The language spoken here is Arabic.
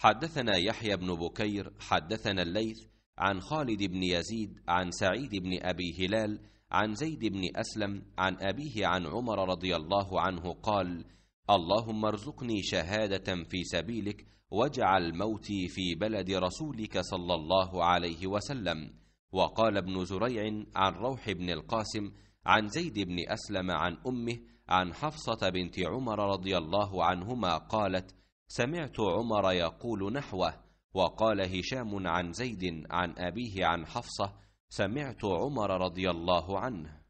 حدثنا يحيى بن بكير حدثنا الليث عن خالد بن يزيد عن سعيد بن ابي هلال عن زيد بن اسلم عن ابيه عن عمر رضي الله عنه قال اللهم ارزقني شهاده في سبيلك واجعل موتي في بلد رسولك صلى الله عليه وسلم وقال ابن زريع عن روح بن القاسم عن زيد بن اسلم عن امه عن حفصه بنت عمر رضي الله عنهما قالت سمعت عمر يقول نحوه وقال هشام عن زيد عن أبيه عن حفصة سمعت عمر رضي الله عنه